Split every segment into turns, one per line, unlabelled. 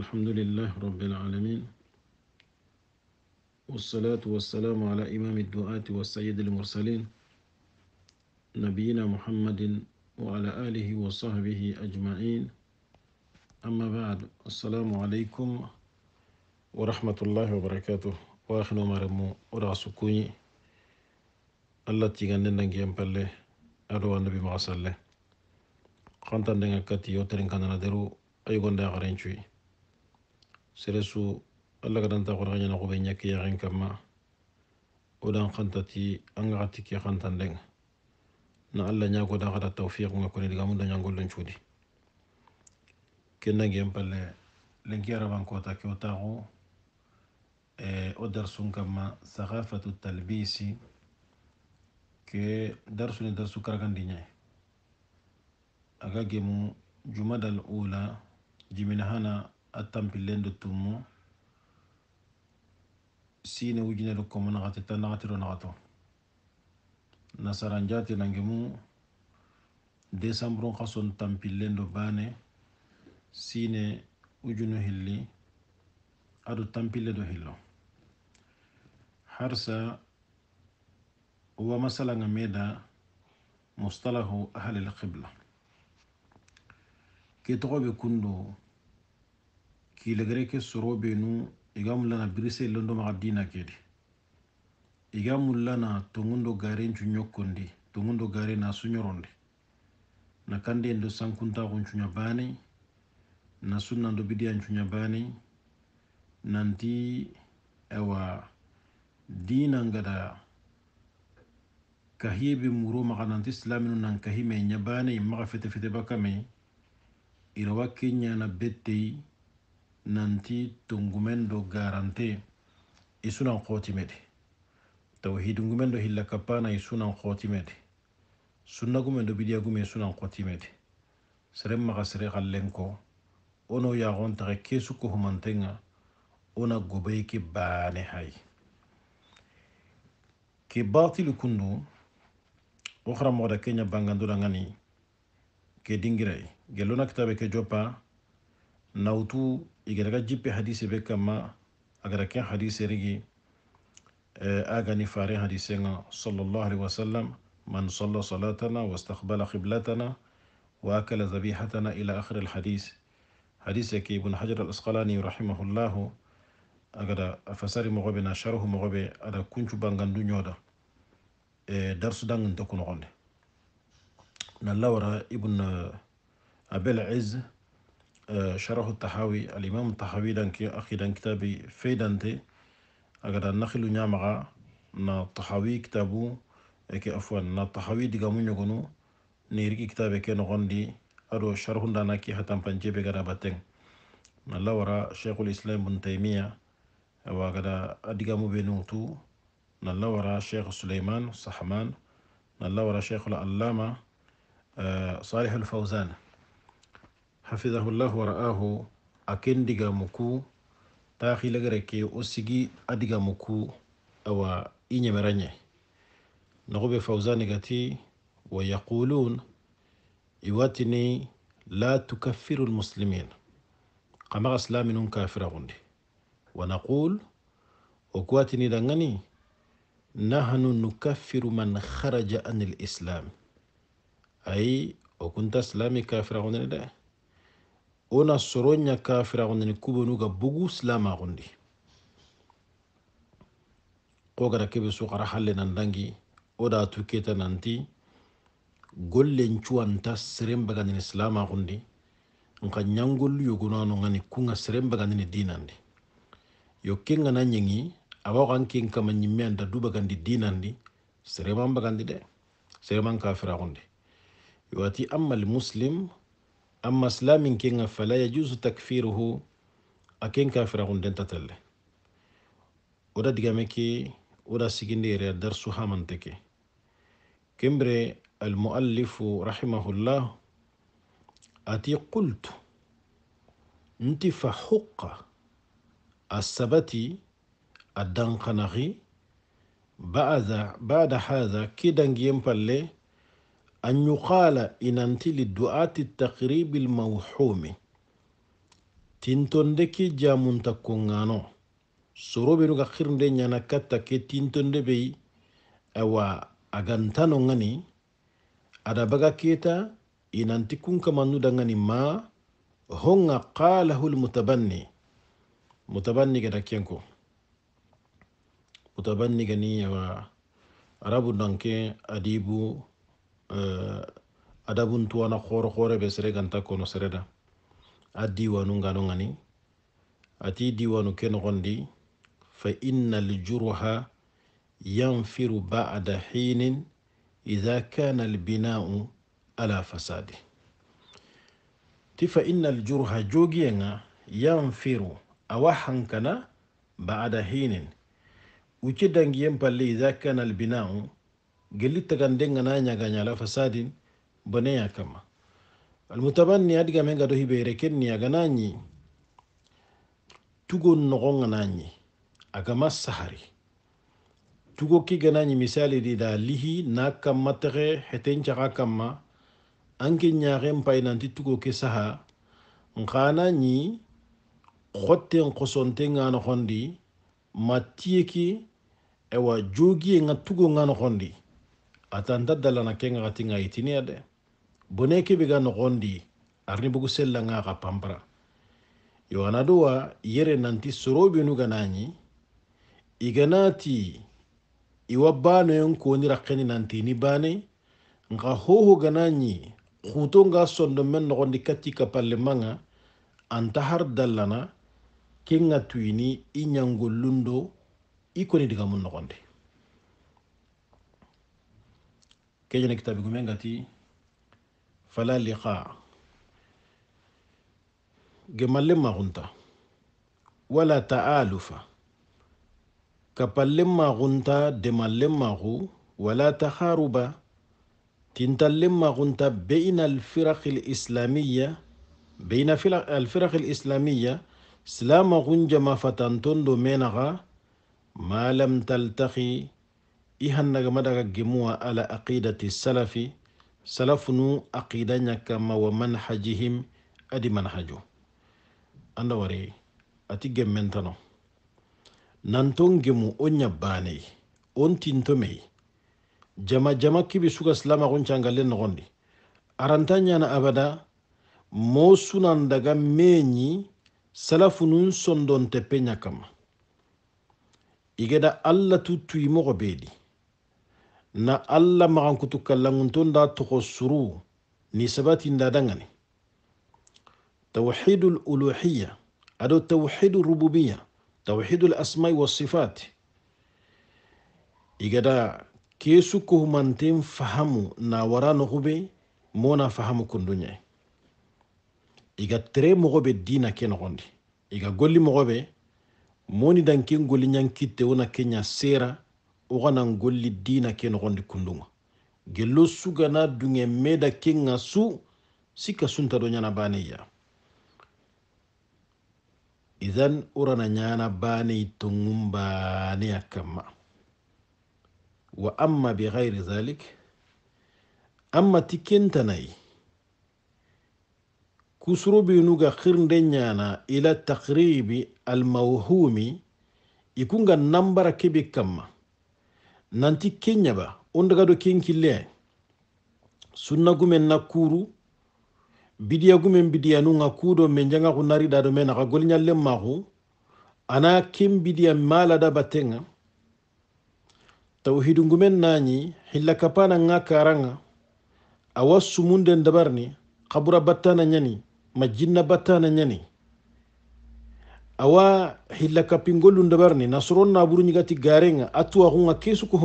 الحمد لله رب العالمين والصلاة والسلام على إمام الدعاة والسيد المرسلين نبينا محمد وعلى آله وصحبه أجمعين أما بعد السلام عليكم ورحمة الله وبركاته وآخر مرمو وراسكوني الله تيغنن نجيم بالله أدوى النبي مع صلى قانتا نغا كاتي يوترين كاننا درو أيغن دا غرين شوي seresu alla gadanta xurxañana xuɓe ñakki yaxen kamma odan xantati anga xa tikki xantandenga na alla ñagoda xata tawfiqunga kone diga mu dañangollen cuudi kennangen palle lenki arabankota ke o taxu o darsun kamma sahafatu talbisi ke darsuni darsu karagandiñayi aga gemu jumadal ula jimina attampillen do tumu sine wujune do komo naxati ta naxati do naxato nasaranjati nangemu desanburun xason tampillen do bane sine ujunu hilli ado tampille do hillo harsa wa masalanga meda mustalahu ahli alqibla ke toxo be kundo kilegere ke soro benu iga mullana birise londo maxa dina kedi iga mullana tongundo garencu ɲokkondi tongundo gare na suɲorondi na kanden do sankuntaxuncuɲa bane na sunnando bidiyancuɲa bane nanti awa dinangada kahiye be muro maxa nanti silaminu nan kahime ɲa bane maxa fetefeteba kame irawa ke ɲana bettei nanti tungumen do garante isunan khotimedi tawhidungumen do hilla kappana isunan khotimedi gumen do bidia gumen isunan khotimedi seren maxa sere xallen ko ono ya gonta ke suku humantenga ona gobei ke bane hay ke kunu okhra moda kenya bangandura ngani ke dingiray gelona kitabe ke jopa nautu يجرى جيبي حديث بك ما اگر كان حديث رغي اغاني آه، فاري حديثنا صلى الله عليه وسلم من صلى صلاتنا واستقبل قبلتنا واكل ذبيحتنا الى اخر الحديث حديث كي ابن حجر الاسقلاني رحمه الله اگر افسر مغبنا شرح مغبي ادا كنت بانغان دنيودا آه، درس دانغن تكون غوندي نلاورا ابن ابي العز آه، شرح التحاوي الإمام التحاوي دانكي أخي دان كتابي في دانتي أغدا نخلو نعمغا نا التحاوي كتابو أكي أفوان نا الطحاوي ديغامو نيغونو نيركي كتابي كي نغن دي أدو شرح داناكي كي حتى مبانجيبي غدا باتين نالا ورا شيخ الإسلام بن تيمية وغدا أديغامو تو نالا ورا شيخ سليمان صحمان نالا ورا شيخ الألامة آه، صالح الفوزان حفظه الله ورآه أكن ديغا مكو تاخي لغركي أسيغي أديغا مكو أو إيني مراني نغو بفوزاني غتي ويقولون إواتني لا تكفر المسلمين قمغ أسلام نون كافر غندي ونقول وكواتني دنغني نحن نكفر من خرج عن الإسلام أي وكنت أسلامي كافر غندي wona soro ɲa kafira xundini kubenu ga bugu silama xundi ko gata kebe su xara halle nan wo da tu keta nanti gollen cuwanta seren silama xundi nka ɲangollu yogunano ŋani kunga seren dinandi yo ke ŋana ɲeŋi awa ken kama ɲimme anta dinandi sereman bagandi de sereman kafira xundi yo ati amma أما سلام كينغ فلا يجوز تكفيره أكين كافر عن دنت تل ودا ديغامكي ودا سيغندير درس حمانتكي كمبري المؤلف رحمه الله أتي قلت أنت فحق السبتي الدنقنغي بعد بعد هذا كي دنجيم باللي an yuqala inanti liddu'ati taqribi lmawhumi tintonde ke jamunta kongano sorobe nuga xirnde ñana katta ke tintonde beyi awa agantano ngani ada baga keta inanti kunkamannuda ngani ma honga qalahu mutabani, mutabani gada kenko mutabanni gani awa arabu danke adibu Eh, adabun tuwana khoro khore be sere ganta kono sereda a diwanu ngano ngani ati diwanu ke nogondi fa inna aljurha yanfiru bada hinin idha kana lbinau ala fasadi ti fa inna aljurha jogiyenga yanfiru awa hankana bada hinin uci dangiyen palle idha kana albinau gelli taganden gana ñagañala fasadin boneya kama almutaban do gado hiɓeere kenni agana nanyi tugo nogon gana ñi agama sahari tugo ki gana ñi misali da lihi na kam matre heten caxa kama anke ñaxen pay nanti tugo ke saha nxana ñi xotten kosonteng ga noxondi ma matiye ki ewa jogi nga tugo ga hondi atanta dalana kenga katinga itini ade bone no gondi arni bugu nga ga pampara yo anaduwa yere nanti sorobenu ganani iganati iwa ni rakeni nanti rakeni bane nga hoho ganani khuto nga sondo men nogondi katti palle manga anta har dallana kenga tuyini i ɲangollundo i mun digamun gondi كيجي كيجن كتاب غمنغتي فلا لقاء جمال لما غنتا ولا تآلف كبل لما غنتا دمال لما غو ولا تخاربا تنتل لما غنتا بين الفرق الإسلامية بين الفرق الإسلامية سلام غنجما فتنتندو منغا ما لم تلتقي i hannaga madaga gemuwa ala aqidati salafi salafunu aqida ñakkama wa manhajihim adi manhaju anda wari ati gemmentano nanton gemu o ñabbaney on tintomey jama jama kibi suga silamaxun cangalle noxondi aranta ñana abada mo sunan daga meñi salafunun sondonte pe ñakkama igeda allah tu tuyimoxo beedi na allah maxankutu kallanŋuntun da toxo suru ni sabatinda dangani توحيد الألوحية أدو توحيد الربوبية توحيد الأسماء والصفات إيجادا كيسو كهمانتين فهمو ناورا نغبي مونا فهمو كندونيا إذا تري مغبي دينا كي نغندي إذا قولي مغبي موني دان كين قولي نيان كيتي ونا كينيا سيرا oxanan golli dina ke noxondi kundunga gello sugana dunge meda kenga su sika sunta do ñana baneya idan urana ñana baneyi tongum baneya kamma wa amma bi gayri amma ti kentanayi kusurobe nuga xirnde ñana ila takribi almawhumi ikunga nambara kebe kamma nanti keñaɓa ondagaɗo kenkille sunnagumen nakkuru bidiyagumen bidiya nuga kuɗo me jaga ku nariɗaɗo men aka golñallenmaku ana ken bidiya malaɗa batenga tawhidugumen nañi hilla kapana ga karaga awa sumunden dabarni kabura battana ñani ma jinna battana ñani awa hilla kappingollu dabarni nasoronna buruñigati garenga atuwaxunga kesu ko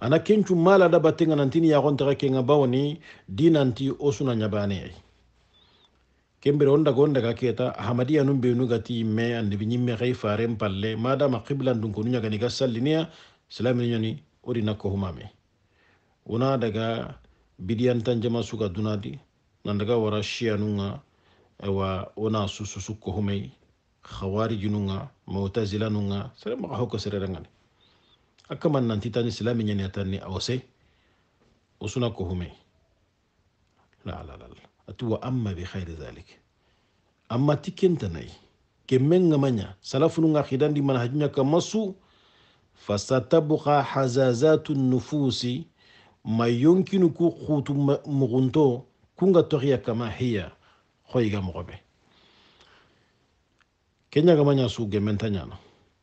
ana kencu mala da batenga nantini yaxontaxa kenga bawoni nanti wo suna ɲabaneyai kembere on daga on daga keta hamadiya num benu gati me annabi ñimme xey faren palle madama xiblandunkonu ñagani ga sallineya silamini ñani wori nakko humame wona daga bidiyantan jama suga dunadi nandaga wara shiyanunga awa wona sususukko humei khawariji nunga mutazila nunga sere maka hoko sere rangani akaman nanti tani silami nyani atani awase usuna kuhume la la la atu wa amma bi khairi dhalik amma tikenta nai kemenga manya salafu nunga khidandi manhajunya kamasu فستبقى حزازات النفوس ما يمكنك قوت مغنتو كونغا تغيا كما هي خويغا مغبي kenya ga manya su gemme ta nyana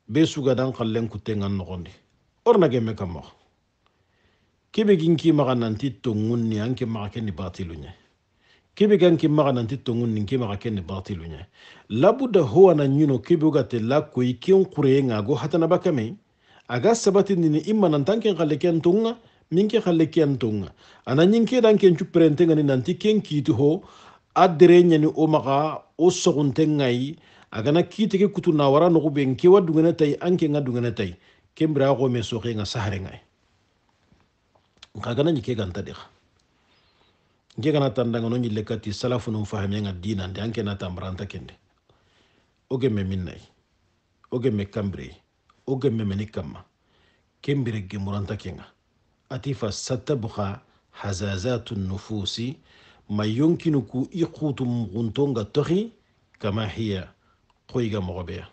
be su ga dan kallen kutte ngan no gondi ge me kam mo be gin ki ma ganan ti to ngun ni anke ma ken ni batilu nya be gan ki ma ganan ti to ngun ni ke maga ken ni batilu nya la bu da ho na nyu no nyuno kebe ga te la ku ko ikin kure nga go hata na ba ka me aga sabati ni ni imma nan tan ken tanken ken tunga min ke xalle ken tunga ana nyin ke dan ken cu prente ngani nan ti ken ki kiti ho adere nyani o maga o sogunte ngai agana kitege kutu nawara nogo be nke wa dungana tay anke nga dungana tay kembra go me so nga sahare nga ka gana ke ganta de kha nge gana tanda ngono ni nyille kati salafu no fahame nga dina de anke na tambranta kende oge me minnai oge me kambre oge me meni kama kembere ge muranta kenga atifa satabukha hazazatu nufusi ما يمكنك ku i تخي كما هي ruhiger Morbeer.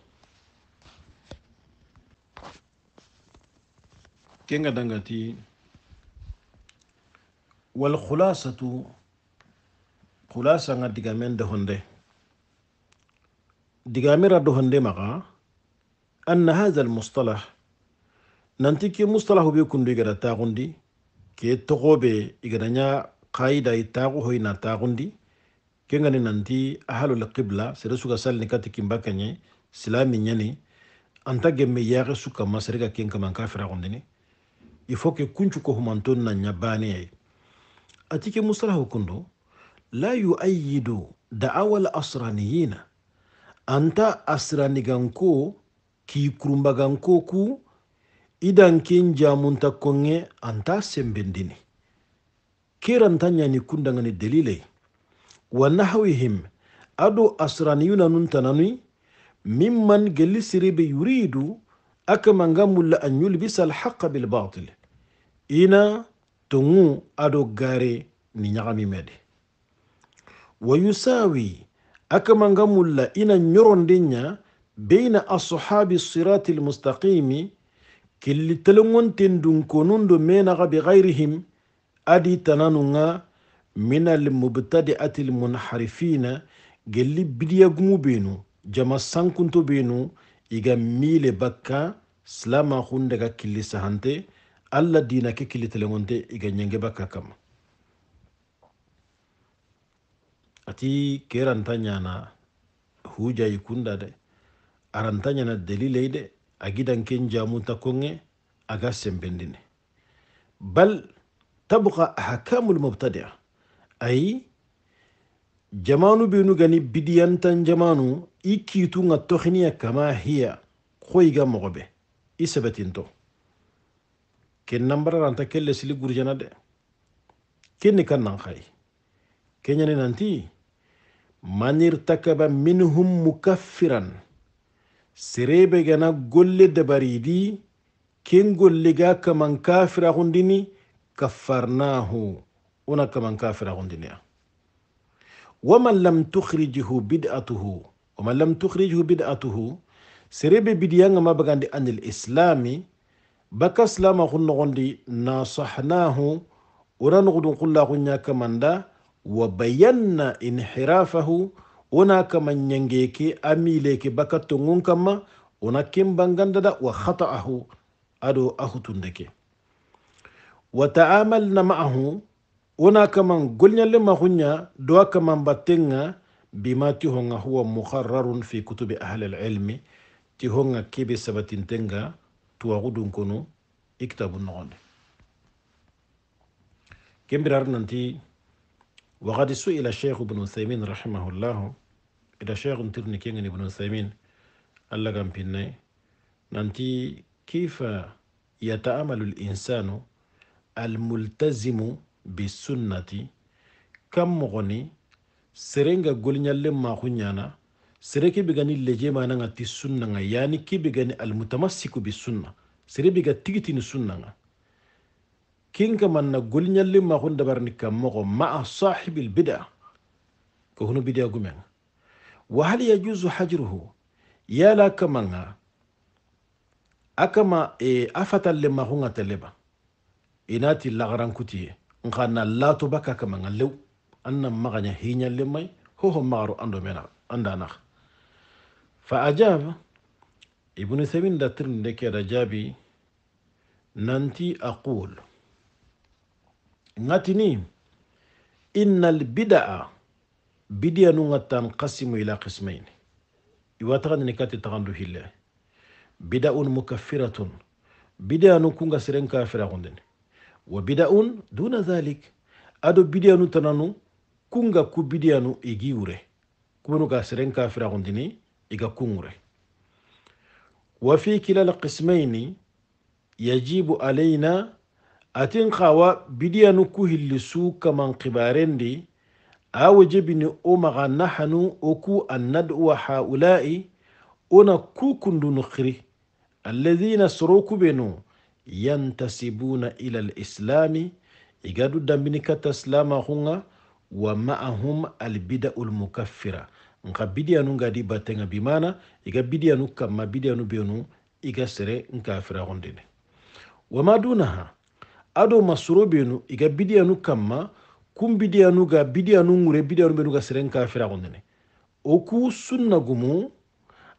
كينغا دانغاتي والخلاصة خلاصة nga digamen da honde digamira da honde maga أن هذا المصطلح ننتكي مصطلح بيكون دي غدا تاغندي كي تغوبي إغدا قايدة تاغو هوينا تاغندي kenga ni nanti la qibla sere suka nika kati kimba sila silami nyani anta gemme ya suka ma sere ka ken kaman kafira gondini il faut que kuncu ko humanton na nyabani, ay atike ke mustalahu kundo la yuayidu da'awa asraniyina anta asraniganko k'i ganko ku idan ken munta konge anta sembendini keranta ɲani kundangani delilei wa nahwihim ado asraniyuna nun tanani mimman gelli siribe yuridu aka manga mulla an yulbisa alhaqa bilbatil ina tungu ado gare ni ñagami mede wa yusawi aka manga mulla ina ñoronde ña beina ashabi sirati almustaqimi kelli telongonten dunkonun do menaxa bi gayrihim adi tananunga min almubtadi'ati almunharifina gelli bidiya gumu benu jama sankunto benu iga miile bakka silama hun daga killi sahante alla dina ke killi telengonte iga ñenge bakka kama ati keranta ñana huja i kunda de aranta ñana delilei de agidanken jamunta konge aga sembendine bal tabqa ay jamanu benu gani bidiyantan jamanu i kiitu nga toxiniya kama hiya xoyiga moxobe i sebetinto ken nambararanta kelle sili gurjana de kenni kan nan xay keñani nanti man irtakaba minhum mukaffiran serebe gana golle dabaridi ken golliga kaman kafiraxundini kaffarnahu wona kaman kafira gondiniya waman lam tukhrijihu bid'atuhu waman lam tukhrijihu bid'atuhu serebe bidiyanga mabagandi anil islami baka silama hun nogondi nasahnahu uranugudun qullagunya kamanda wa bayanna inhirafahu wona kama ñangeke amileke baka tongun kamma wona kembangandada wa khata'ahu ado ahutundeke wa ta'amalna ma'ahu wona kaman golñalle mahunya dowa kaman battenga bima tihonga huwa muharrarun fi kutubi ahli alilmi tihonga kebe sabatintenga tuwaxu dun kono i kitabu noxonde kembirar nanti وقد سئل الشيخ ابن عثيمين رحمه الله إلى شيخ ترني كين ابن عثيمين الله كان ننتي كيف يتأمل الإنسان الملتزم bisunnati kam mogoni serenga golñalle maxu ñana sere ke begani lejemananga ti sunnanga yani ke begani almutamassiku bisunna sere bega tigitini sunnanga kinka manna golñalle maxun dabarni kam moxo maa sahibi lbida ko hunu bidia gumenga wa hal yajuzu hajruhu yala kamanga akama e, afatalle maxunga teleba inati laxarankutiye نخانا لا تبكى كما نلو أن مغنى هينيا لمي هو مارو أندو مينا أندانا فأجاب ابن سمين دا ترن دكي رجابي ننتي أقول نتني إن البدع بدي أنو تنقسم إلى قسمين يواتغن نكاتي تغندو هلا بدع مكفرة بدي أنو كونغا سرين كافرة غندني wa bida'un duna zalik ado bidiyanu tananu kunga ku bidiyanu igi wure kubenu ga seren kafiragundini iga kunwure wa fi kila alqismaini yajibu alaina atin kawa bidiyanu ku hilli su kaman kibarendi awajibini o maga nahanu oku an nad'uwa haula'i ona ku kundunu kiri alladhina soro kubenu ينتسبون إلى الإسلام إيجاد دمبنك تسلام هنا ومعهم البدع المكفرة nka bidiyanu nga di batenga bimana iga bidiyanu kamma bidiyanu benu iga sere nka firagondene wama dunaha ado masoro benu iga bidiyanu kamma kun bidiyanu ga bidiyanu ŋure bidiyanu benu ga sere nka firagondene o ku sunna gumu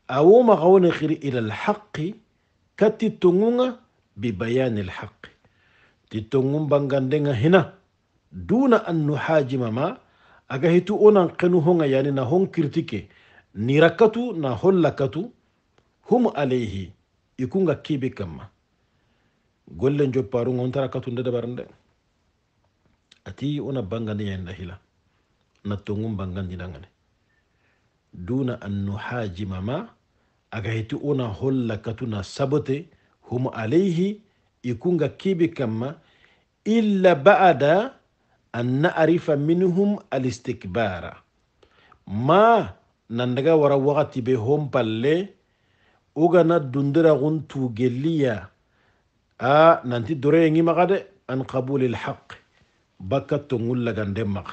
awo magawone xiri ila lhaqi kati tongunga ببيان الحق تتنغم بانغاندنغا هنا دون أن نحاجم ما أغهتو أونان قنوهن يعني نهون كرتكي نيركتو نهون لكتو هم عليه يكونغا كيبي كما gollen jopparu on tara katunde dabaran de ati ona bangandi yenda hila nattongum bangandi dangane duna an nuhajima ma aga heti ona holla katuna sabote هم عليه يكون كيبي كما إلا بعد أن نعرف منهم الاستكبار ما نندغا ورا وقت بهم بالله وغنا دندرا غنتو جليا آه ننتي دوري دريني مغاد أن قبول الحق بكت تنغل غندمغ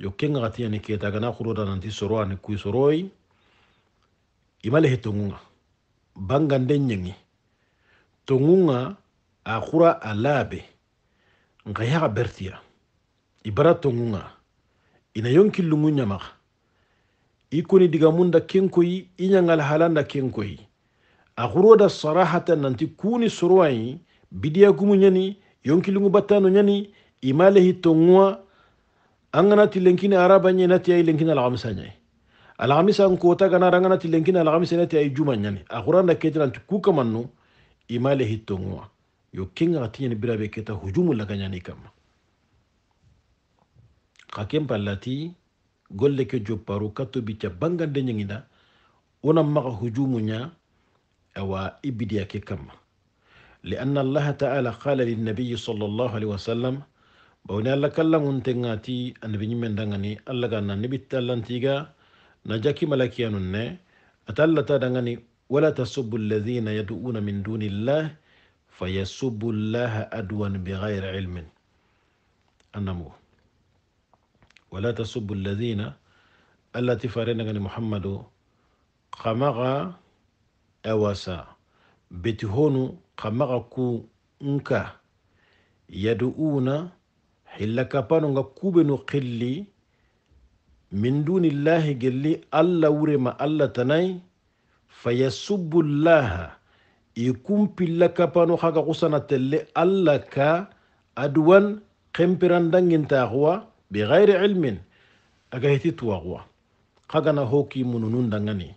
yokken gati yani keta gana khuroda nanti soro ani kui soroi imale hetongunga bangande nyengi tongunga a khura a labe nka yaga bertiya i tongunga ina yonki lungu ɲamaga i koni digamunda kenkoyi i ɲangal halanda kenkoyi a khuroda sarahata nanti kuni sorowayi bidiya gumu ɲani yonki lungu battano ɲani ima lehi tonguwa an ganati lenkini araba ɲe nati ayi lenkini alhamisa ɲai alhamisa n kota ganara an ganati lenkini juma ɲani a khuranda keti nanti ku kamannu imale hittongowa yo kenga katiñani birabe keta hujumu lagañani kamma xa ken pallati golle ke jopparu katto bicca bangande ñangina wona maxa hujumu ña awa i bidiya ke kamma لأن الله تعالى قال للنبي صلى الله عليه وسلم bawni allah kallangun tengati annabi ñimmen dangani allah ga na neɓitta allantiga na jakki malakiyanun ne ata allah dangani ولا تسبوا الذين يدعون من دون الله فيسبوا الله عدوا بغير علم النمو ولا تسبوا الذين التي فارنغن محمد قمغا أواسا بتهون قمغا كو نكا يدعون حلك بانو كوبنو قلي من دون الله قلي الله ورما الله تناي fayasubbu llaha ikun pilla kapano haka kusana telle alla ka aduwan kempirandangintaxuwa bigayri ilmin aga heti tuwaxuwa hagana hoki mununun dangani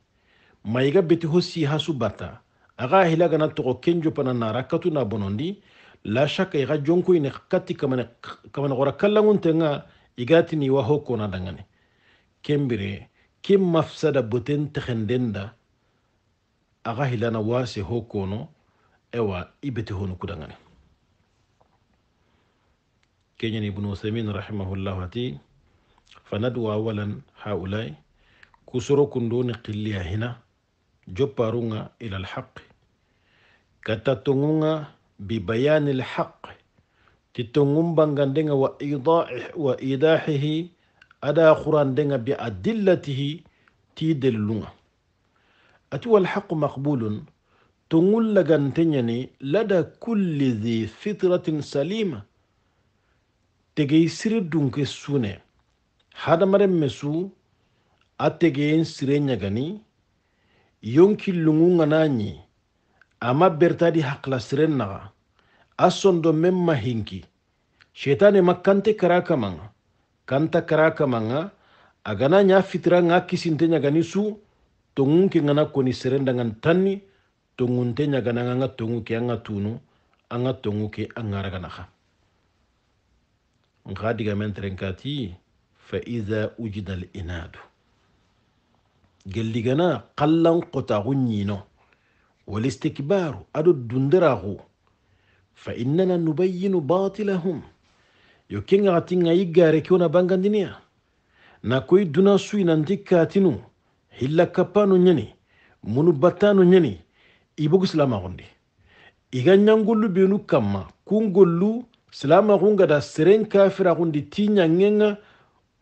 mayiga beti ho siha su bata aga hila gana toxo ken jopana nara katu na bonondi la shaka ixa jonkoyini kati kamane xora kallanŋuntenga igatini iwa ho kona dangani kembire ke mafsada boten texenden da aga hilana wase ho kono ewa ibete hono kudangane keñani ibnu usaimin rahimahullahu ati fanadwa awalan haulai kusoro kundoni qilliya hina jopparunga ila alhaq kata tongunga bibayani alhaq ti tongun bangandenga wa, wa idahihi ada qurandenga bi adillatihi ti dellunga ati haq maqbulun tungul tenyani lada kulli dhi fitratin salima tege sire dunke sune hadamaren mesu su a tegeyen sire yonki lungu nganani ama bertadi hakla siren naga a hinki shetane makante karaka manga kanta karaka manga a gana ɲa fitira su tungu ki ngana kuni koni sere da ngan tanni tongu nte nyaga na nga tongu ke anga tunu anga tongu ke anga raga na kha nga diga mentren kati fa iza ujida al inadu gelligana qallan qata gunnino wal istikbaru adu dundirahu fa inna nubayyinu batilahum yo kinga tinga yigare kiona bangandinia na koi duna suina ndikatinu hilla kapanu ñani munu battano ñani i bogu silamaxundi iga ñangollu benu kamma kungollu silamaxunga da seren kafiraxundi ti ñangenga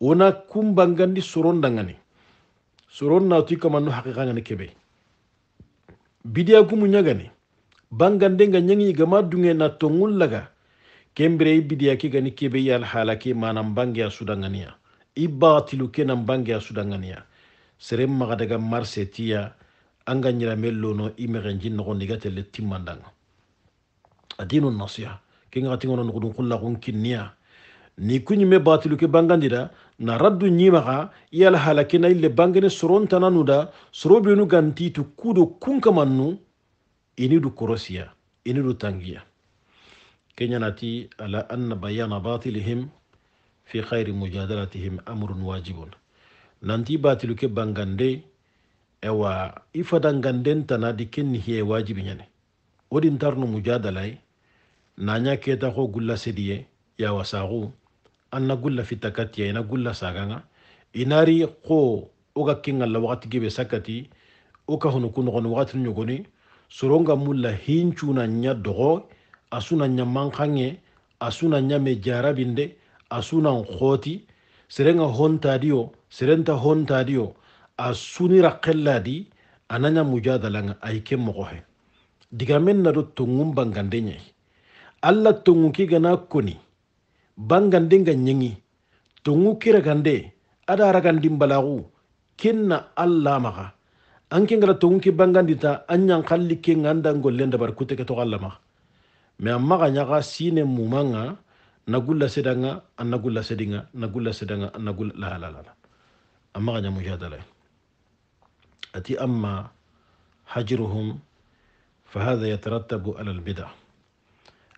wona kumbangandi sorondangani soron tika i kamanno haqiqangani kebe bidiya gumu ñagani nga ñangi gama dunge na tongun laga kembire i bidiya ke gani kebe i ya alhala ke manan bangeya sudanganiya i batilu ke serem maga daga marse tiya anga ñiramello no i mexen jin noxondi ga telle timmandanga adinu nasiha ke nga tingono nuxudun xullaxun kinniya ni kuñime batilu ke bangandida na raddu ñimaxa i alhalake na ille bangene sorontananu soroblenu gantitu kudo kunkamannu inidu korosiya inidu tangiya keñanati ala anna bayana batilihim fi khayri mujadalatihim amrun wajibun nanti batilu ke bangande ewa ifadanganden tanadi kenni hiye wajibi ñane wodin tarno mujadalay naña keta ko gulla sediye yawa saxu anna gulla fitta kattiya ina gulla saganga inari ko oga kingalla wakati gebe sakati oka hono kunoxon wakati ñogoni soronga mulla hincuna ña doxo a suna ña manxange a suna ñame jarabinde a serenga hontadio serenta hontadiyo a sunira kelladi ananya mujadalanga aike ken mogo he digamen nado tongun bangande ñayi allah tongu kigana koni bangande nga ñengi tongu ada ragandin balagu kenna allah maga an ken gara tongu ki bangandita an ñan kalli ken kute ke to allah maga mais an maga ñaga sine mumanga nagulla sedanga anagula sedinga nagulla sedanga anagula nagulla lahalalala amma ganya mujadala ati amma hajruhum fa hadha yatarattabu ala albida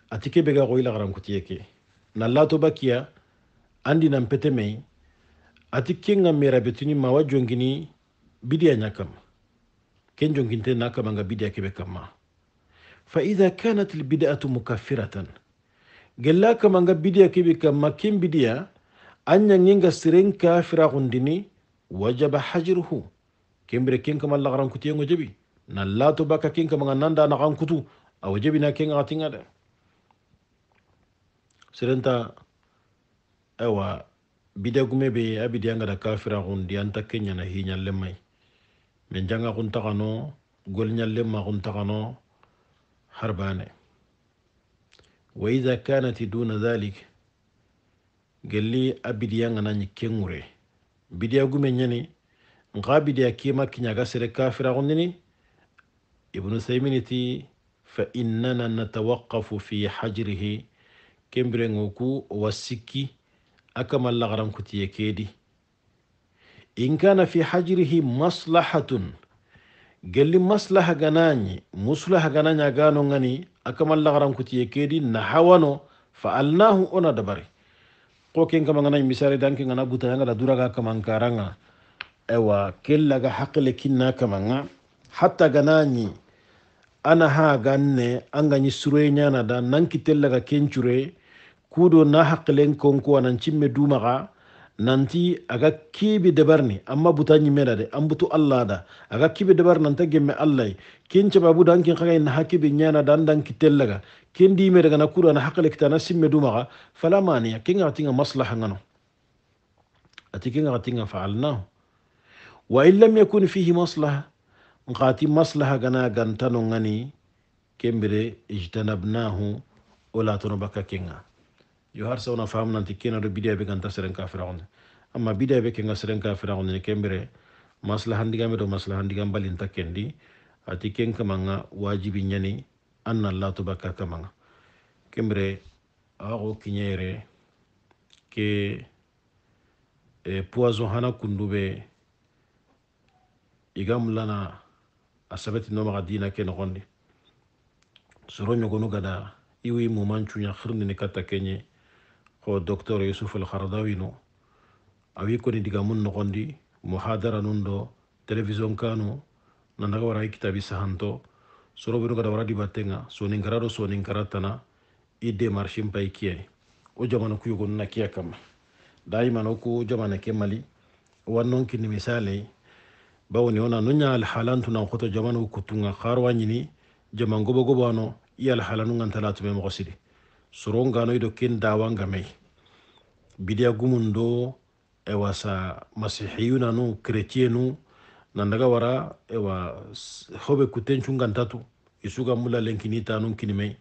ati ke bega xoyi laxarankutiye ke na latoba kiya andi nam peteme ati kenga merabetuni mawa ma wajongini bidia nyakam ken jonginte na nga bidia kebe kama fa idha kanat albidatu mukaffiratan gella kama nga bidiya kebe kama ken bidiya an ɲangen siren kafira gundini وجب حجره كمبر كينك ما لغران كتير وجبي نلا تبقى كينك ما نندا نغان كتو أو جبي نكين عتين هذا سرنتا أوا بيدعوم بي أبي ديانا دا كافر عن ديان تكين يانا هي نال لماي من جانا عن تكانو قول نال لما عن تكانو هربانة وإذا كانت دون ذلك قال لي أبي ديانا نكين وري bidiya gume ñani nka bidiya kima kinyaga sere kafiragundini ibnu saymini ti fa innana natawaqafu fi hajrihi kembirengo ku owa sikki a kama lagarankuti kedi in kana fi hajrihi maslahatun gelli maslaha ganañi muslaha ganaña gano ngani a kama lagarankuti kedi na hawano fa'alnahu ona dabari ko ken kama ngana misare dan ken ngana guta yanga da duraga kama karanga ewa kella ga hakle kinna kama nga hatta ganani ana ha ganne an ganyi surwe nyana da nan kitella ga kencure kudo na haklen konko nan cimme dumaga nanti aga kiibi dabarni amma butaa ñimmeedade an butu allah da aga kiibi dabar nanta gemme allah kin cababu dan kin xagay naxa kiibi ñana dan dan kitellaga kin diime daga na kura na haqale kita na simme dumaxa fala maniya ke ngaxatinga maslaha ngano ati ke ngaxatinga faalnahu wa in lam yakun fihi maslaha nxaati maslaha ganaa gantano nganii kembire ijtanabnahu o latono bakka kenga yo har sawna famnanti kenaɗo bidia be ganta seren kafiraxonde amma bidia be kenga seren kafiraxondene kembere maslahandigame ɗo maslahandigan balinta kendi ati ken kamanga wajibi ñani an na latuba ka kamanga kembere axo kiñeyere ke e, poison hana kunduɓe igam lana a sabetinomaxa dina ke noxondi soro ñogonu gada iwi mumancuña xirndini katta keñe ko docteur yusuf alhardawi no a wi koni diga mun nogondi muhadara nun do télévision kano nandaga wara i kitabi sahanto sorobenu gada wara dibattenga soninkara do soninkara tana i démarchin pay kiye o jamana ku kuyogonu na kiya kamma dayiman o ku jamana ke mali wannon kini misalei bawoni wona no ña alhalantunan koto jamanu kuttunga harwa ñini jaman gobo gobano i alhalanu ngantala tume mogo sidi soronganoyɗo kendawangamayi bidiya gumum ɗo ewa sa masihiyuna nu chrétien nu nandaga wara ewa hobe kuten cungantatu i suga mulla lenkinita nun kinimai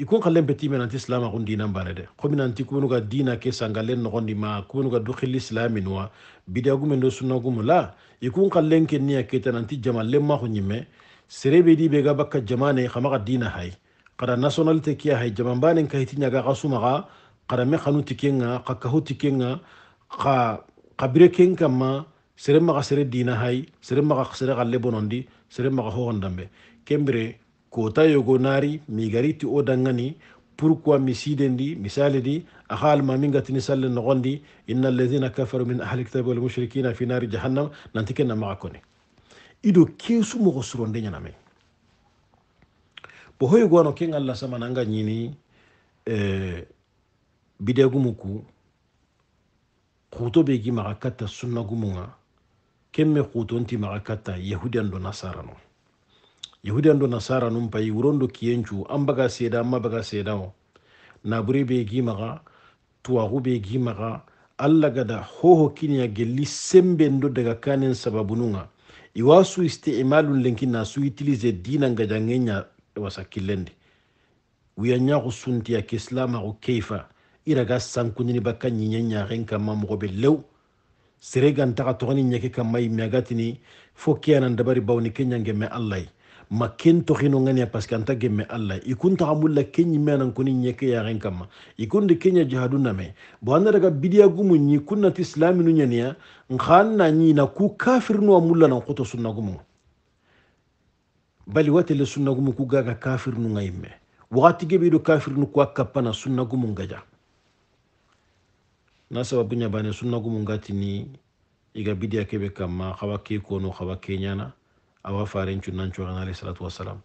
ikon ka lempe time nanti silama kun dina mbane de komi nanti kumenu ga dina ke sangalen no nogondi ma kumenu ka doxili silami nuwa bidiya gumen do sunna gumula la ikun ka lenke niya ke tananti jama lemma ku nyime serebe di be ga bakka jamane xama ka dina hay kada nationalité kiya hay jamambanen ka hiti ñaga xa sumaxa xada me xanu tikenga xa kahu tikenga xa xa ken kamma sere maxa sere dina hay sere maxa sere xalle bonondi sere maxa hoxondambe kembire kota yogo naari migari o dangani pourquoi mi sidendi misali di axa almamingatini salle noxondi inna alladina kafaru min ahli kitabe walmushrikina fi nari jahannam nanti kenna maxa kone ido ke sumoxo suronde ñanameng bohoy gono ken allah samananga ñini bidegumu ku xuto be gi maxa katta sunna gumunga ken me xutonti maxa yahudian do nasarano yahudian do nasaranum pay wurondo kiyencu an baga seeda an ma baga seedao nabure be gi maxa tuwaxu be gi gada hoho kiniya gelli semben do daga kanen sababununga iwa su istimalu lenki su utilise dinanga jangenya wasa killendi wiyanya ko suntiya ke islama ko keifa iraga sankundini bakka ñiñañaxen kamma moxoɓe lew sere gantaxa toxani ñake kamma yimmeagatini fo keyanan dabari bawni me allay ma ken toxinonganiya parce que anta gemme allahy i kuntaxa mulla ke ñimmeanan kuni ñeke yaxen kamma i kundi keña jihadu name bo anna daga bidiyagumu ñi kunnati islaminu ñaniya nxan na ñina ku kafirnuwa mullanan xoto sunnagumunga bali wate le sunna gumu ku gaga kafir nu wati ge bi do kafir nu kwa kapana sunna gumu ngaja na sababu nya bane sunna gumu ngati ni iga bidia kebe kama khawa ke no khawa ke nyana awa faren cunan cu alayhi salatu wassalam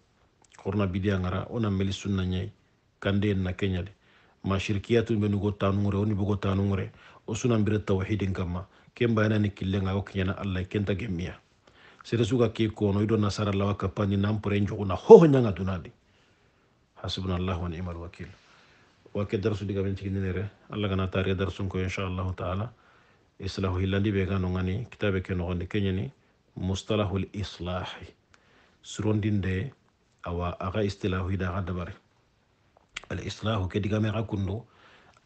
khurna bidia ngara ona meli sunna nyai kande na kenya de ma shirkiyatu be nu go tanu ngure oni bu go tanu ngure o sunna bi bire tawhidin kama kemba na ni killenga o kenyana allah kenta gemia سيرسوكا كيكو نويدو نصر الله وكباني نام برين جو نا هو نانا دونالي حسبنا الله ونعم الوكيل وكي درسو ديغا بنتي نيري الله غنا تاري درسو كو ان شاء الله تعالى اصلاح هلاندي بيغانو غاني كتابي كنو غاني كنيني مصطلح الاصلاح سرون دين دي اوا اغا استلاح هيدا غا دبري الاصلاح كي ديغا ميغا كوندو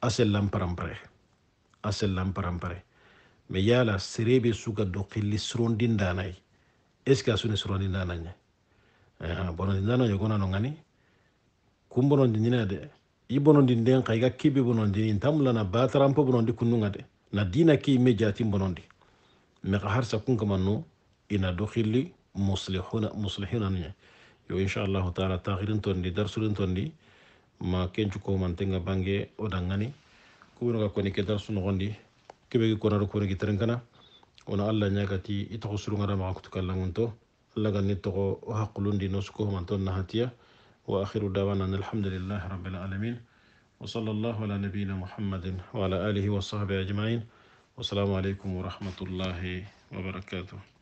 اسل لامبرامبري اسل لامبرامبري مي يالا سريبي سوكا دوقي لسرون دين داناي est ce que asune suroni nana nya eh bono nana gona no ngani kumbono de ibono ndi nden kay ga kibe bono ndi tamla na bataram de na dina ki me jati bono me ka harsa kun kama no ina do khilli muslihuna muslihuna yo inshallah taala taakhirin ton ndi darsulin ma kencu bange o dangani kubino koni ke darsu no gondi kebe ko na ko ni kana wona allah ñagati i taxo surungara maxa kutukallangonto allah ganni toxo o xaqulundi no sukohumanton naxatiya wa axiru dawanan alhamdulilahi rabbil alamin wa sala allahu ala nabiyina muhammadin wa ala alihi wa sahbihi ajmain wasalamu aleykum wa rahmatullahi wa barakatuh